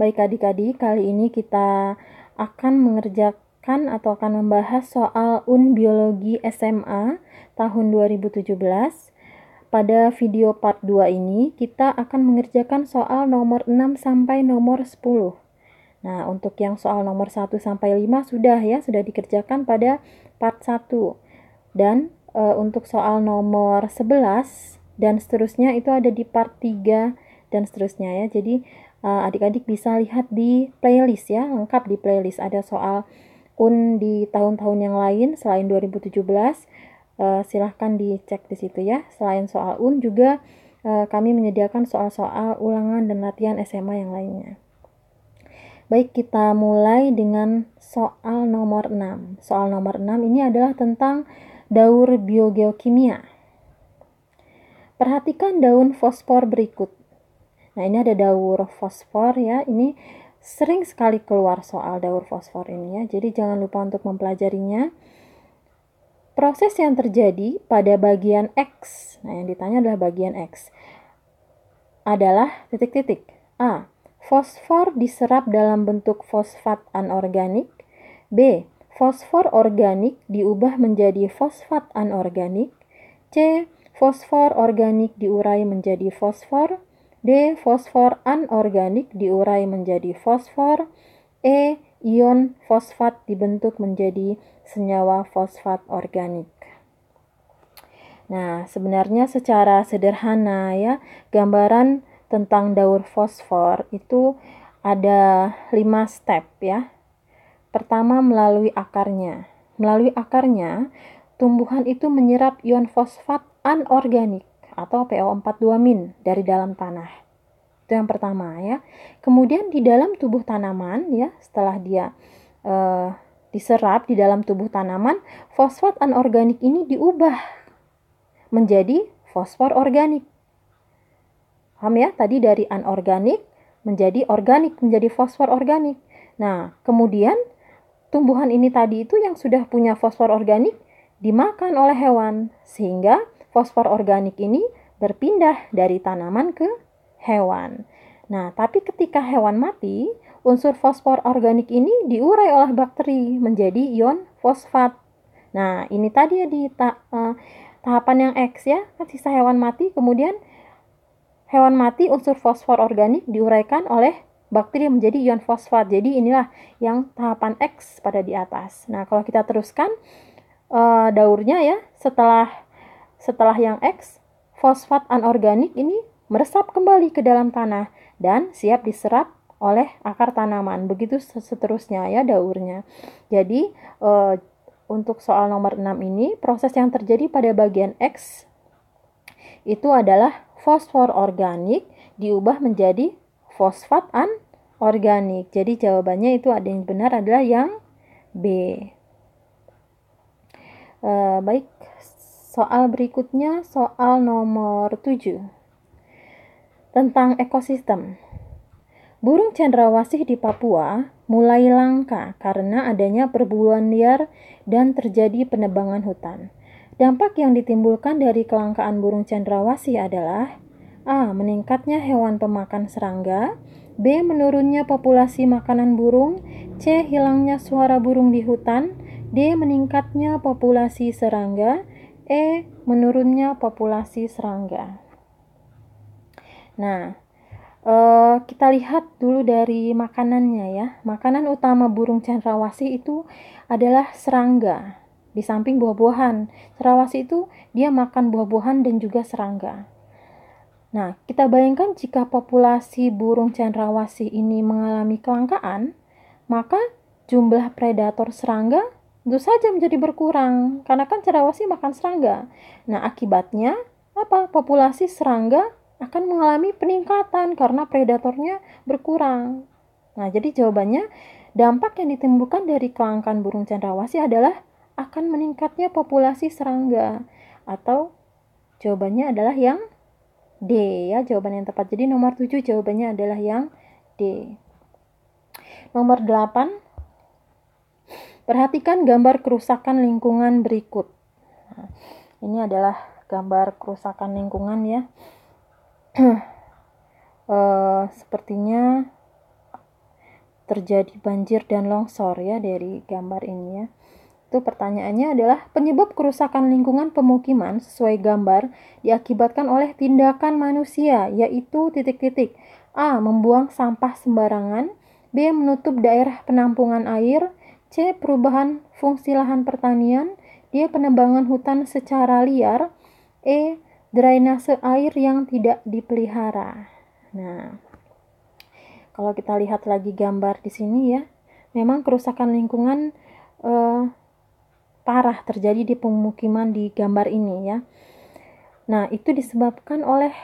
Baik adik-adik, kali ini kita akan mengerjakan atau akan membahas soal UN Biologi SMA tahun 2017. Pada video part 2 ini, kita akan mengerjakan soal nomor 6 sampai nomor 10. Nah, untuk yang soal nomor 1 sampai 5 sudah ya, sudah dikerjakan pada part 1. Dan e, untuk soal nomor 11 dan seterusnya itu ada di part 3 dan seterusnya ya. Jadi Eh, adik-adik bisa lihat di playlist ya, lengkap di playlist ada soal UN di tahun-tahun yang lain selain 2017. Uh, eh, silahkan dicek di situ ya. Selain soal UN juga uh, kami menyediakan soal-soal ulangan dan latihan SMA yang lainnya. Baik, kita mulai dengan soal nomor 6. Soal nomor 6 ini adalah tentang daur biogeokimia. Perhatikan daun fosfor berikut Nah, ini ada daur fosfor ya. Ini sering sekali keluar soal daur fosfor ini ya. Jadi jangan lupa untuk mempelajarinya. Proses yang terjadi pada bagian X. Nah, yang ditanya adalah bagian X. Adalah titik-titik. A. Fosfor diserap dalam bentuk fosfat anorganik. B. Fosfor organik diubah menjadi fosfat anorganik. C. Fosfor organik diurai menjadi fosfor. D. Fosfor anorganik diurai menjadi fosfor. E. Ion fosfat dibentuk menjadi senyawa fosfat organik. Nah, sebenarnya secara sederhana ya, gambaran tentang daur fosfor itu ada lima step ya. Pertama melalui akarnya. Melalui akarnya, tumbuhan itu menyerap ion fosfat anorganik atau PO42 min dari dalam tanah. Itu yang pertama ya. Kemudian di dalam tubuh tanaman ya, setelah dia eh, diserap di dalam tubuh tanaman, fosfat anorganik ini diubah menjadi fosfor organik. Paham ya? Tadi dari anorganik menjadi organik, menjadi fosfor organik. Nah, kemudian tumbuhan ini tadi itu yang sudah punya fosfor organik dimakan oleh hewan sehingga fosfor organik ini berpindah dari tanaman ke hewan. Nah, tapi ketika hewan mati, unsur fosfor organik ini diurai oleh bakteri menjadi ion fosfat. Nah, ini tadi ya di ta uh, tahapan yang X ya, kan sisa hewan mati, kemudian hewan mati unsur fosfor organik diuraikan oleh bakteri menjadi ion fosfat. Jadi inilah yang tahapan X pada di atas. Nah, kalau kita teruskan uh, daurnya ya, setelah setelah yang X fosfat anorganik ini meresap kembali ke dalam tanah dan siap diserap oleh akar tanaman. Begitu seterusnya ya daurnya. Jadi e, untuk soal nomor 6 ini proses yang terjadi pada bagian X itu adalah fosfor organik diubah menjadi fosfat anorganik. Jadi jawabannya itu ada yang benar adalah yang B. E, baik, Soal berikutnya, soal nomor 7. Tentang ekosistem. Burung cendrawasih di Papua mulai langka karena adanya perburuan liar dan terjadi penebangan hutan. Dampak yang ditimbulkan dari kelangkaan burung cendrawasih adalah A. Meningkatnya hewan pemakan serangga B. Menurunnya populasi makanan burung C. Hilangnya suara burung di hutan D. Meningkatnya populasi serangga E. Menurunnya populasi serangga. Nah, e, kita lihat dulu dari makanannya ya. Makanan utama burung cendrawasih itu adalah serangga. Di samping buah-buahan, cendrawasih itu dia makan buah-buahan dan juga serangga. Nah, kita bayangkan jika populasi burung cendrawasih ini mengalami kelangkaan, maka jumlah predator serangga itu saja menjadi berkurang karena kan cendrawasih makan serangga. Nah, akibatnya apa? Populasi serangga akan mengalami peningkatan karena predatornya berkurang. Nah, jadi jawabannya dampak yang ditimbulkan dari kelangkaan burung cendrawasih adalah akan meningkatnya populasi serangga atau jawabannya adalah yang D ya, jawaban yang tepat. Jadi nomor 7 jawabannya adalah yang D. Nomor 8 Perhatikan gambar kerusakan lingkungan berikut. Nah, ini adalah gambar kerusakan lingkungan ya. e, sepertinya terjadi banjir dan longsor ya dari gambar ini ya. Itu pertanyaannya adalah penyebab kerusakan lingkungan pemukiman sesuai gambar diakibatkan oleh tindakan manusia yaitu titik-titik A. Membuang sampah sembarangan B. Menutup daerah penampungan air C. Perubahan fungsi lahan pertanian. D. Penebangan hutan secara liar. E. Drainase air yang tidak dipelihara. Nah, kalau kita lihat lagi gambar di sini ya, memang kerusakan lingkungan eh, parah terjadi di pemukiman di gambar ini ya. Nah, itu disebabkan oleh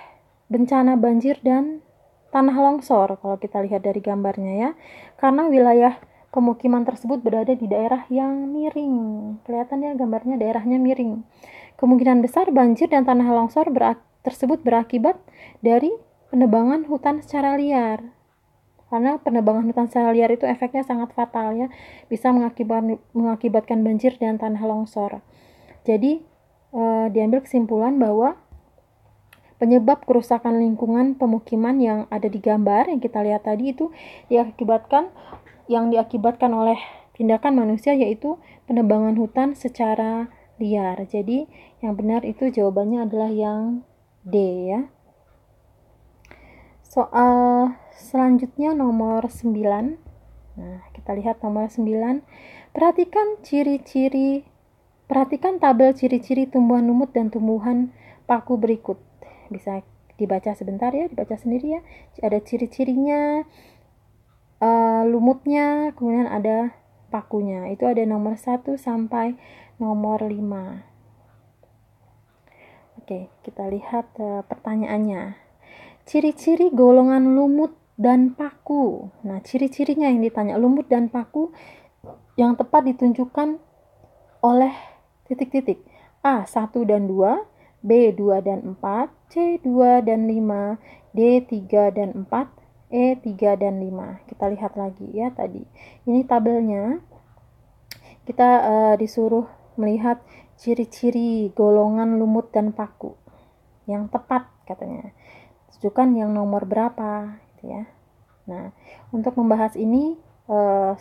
bencana banjir dan tanah longsor kalau kita lihat dari gambarnya ya. Karena wilayah Pemukiman tersebut berada di daerah yang miring. Kelihatannya gambarnya daerahnya miring. Kemungkinan besar banjir dan tanah longsor berak tersebut berakibat dari penebangan hutan secara liar. Karena penebangan hutan secara liar itu efeknya sangat fatal ya, bisa mengakibatkan mengakibatkan banjir dan tanah longsor. Jadi e, diambil kesimpulan bahwa penyebab kerusakan lingkungan pemukiman yang ada di gambar yang kita lihat tadi itu diakibatkan yang diakibatkan oleh tindakan manusia yaitu penebangan hutan secara liar. Jadi yang benar itu jawabannya adalah yang D ya. Soal selanjutnya nomor 9. Nah, kita lihat nomor 9. Perhatikan ciri-ciri perhatikan tabel ciri-ciri tumbuhan lumut dan tumbuhan paku berikut. Bisa dibaca sebentar ya, dibaca sendiri ya. Ada ciri-cirinya, uh, lumutnya, kemudian ada pakunya. Itu ada nomor 1 sampai nomor 5. Oke, kita lihat uh, pertanyaannya. Ciri-ciri golongan lumut dan paku. Nah, ciri-cirinya yang ditanya lumut dan paku yang tepat ditunjukkan oleh titik-titik. A 1 dan 2, B 2 dan 4, C 2 dan 5, D 3 dan 4, E3 dan 5 kita lihat lagi ya tadi ini tabelnya kita uh, disuruh melihat ciri-ciri golongan lumut dan paku yang tepat katanya tunjukkan yang nomor berapa gitu ya nah untuk membahas ini uh,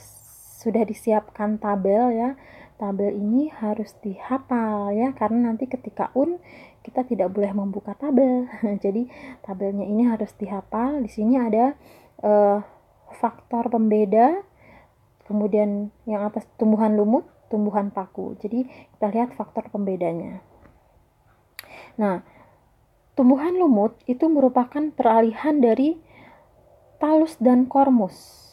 sudah disiapkan tabel ya tabel ini harus dihafal ya karena nanti ketika un kita tidak boleh membuka tabel jadi tabelnya ini harus dihafal di sini ada eh, faktor pembeda kemudian yang atas tumbuhan lumut tumbuhan paku jadi kita lihat faktor pembedanya nah tumbuhan lumut itu merupakan peralihan dari talus dan kormus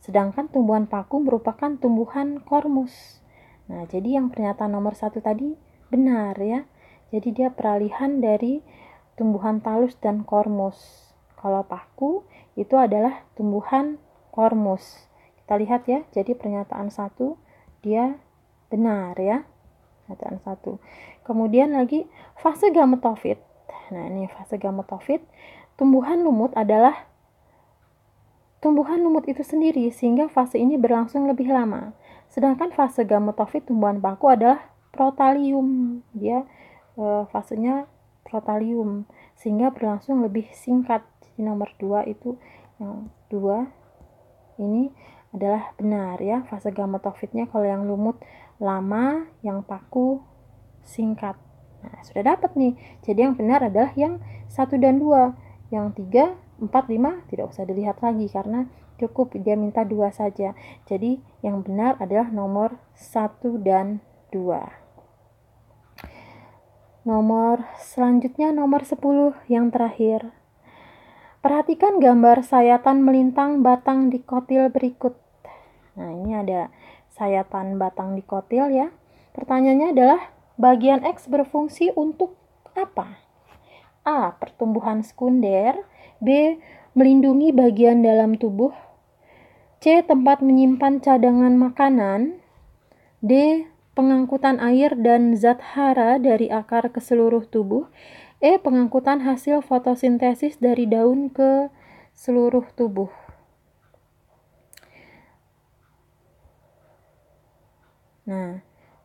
Sedangkan tumbuhan paku merupakan tumbuhan kormus. Nah, jadi yang pernyataan nomor satu tadi benar ya. Jadi dia peralihan dari tumbuhan talus dan kormus. Kalau paku itu adalah tumbuhan kormus. Kita lihat ya, jadi pernyataan satu dia benar ya. Pernyataan satu. Kemudian lagi fase gametofit. Nah ini fase gametofit. Tumbuhan lumut adalah tumbuhan lumut itu sendiri sehingga fase ini berlangsung lebih lama. Sedangkan fase gametofit tumbuhan paku adalah protalium. Dia ya. e, fasenya protalium sehingga berlangsung lebih singkat. Jadi nomor dua itu yang dua ini adalah benar ya fase gametofitnya kalau yang lumut lama, yang paku singkat. Nah, sudah dapat nih. Jadi yang benar adalah yang satu dan dua. Yang tiga 4, 5 tidak usah dilihat lagi karena cukup dia minta dua saja. Jadi yang benar adalah nomor 1 dan 2. Nomor selanjutnya nomor 10 yang terakhir. Perhatikan gambar sayatan melintang batang di kotil berikut. Nah, ini ada sayatan batang di kotil ya. Pertanyaannya adalah bagian X berfungsi untuk apa? A. Pertumbuhan sekunder, B. Melindungi bagian dalam tubuh. C. Tempat menyimpan cadangan makanan. D. Pengangkutan air dan zat hara dari akar ke seluruh tubuh. E. Pengangkutan hasil fotosintesis dari daun ke seluruh tubuh. Nah,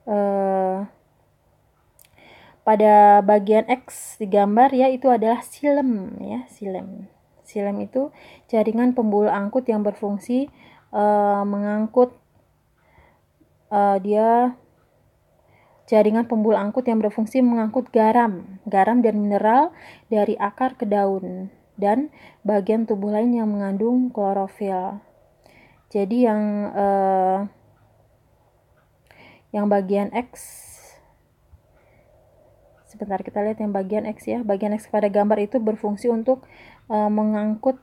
eh, pada bagian X di gambar ya itu adalah silem ya silem silem itu jaringan pembuluh angkut yang berfungsi uh, mengangkut uh, dia jaringan pembuluh angkut yang berfungsi mengangkut garam garam dan mineral dari akar ke daun dan bagian tubuh lain yang mengandung klorofil jadi yang uh, yang bagian X sebentar kita lihat yang bagian X ya bagian X pada gambar itu berfungsi untuk e, mengangkut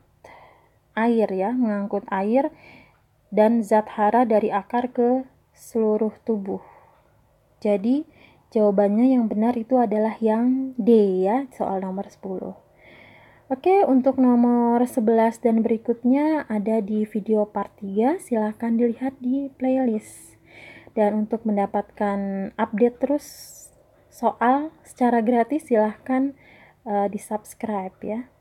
air ya mengangkut air dan zat hara dari akar ke seluruh tubuh jadi jawabannya yang benar itu adalah yang D ya soal nomor 10 Oke, untuk nomor 11 dan berikutnya ada di video part 3, silahkan dilihat di playlist. Dan untuk mendapatkan update terus soal secara gratis silahkan uh, eh, di subscribe ya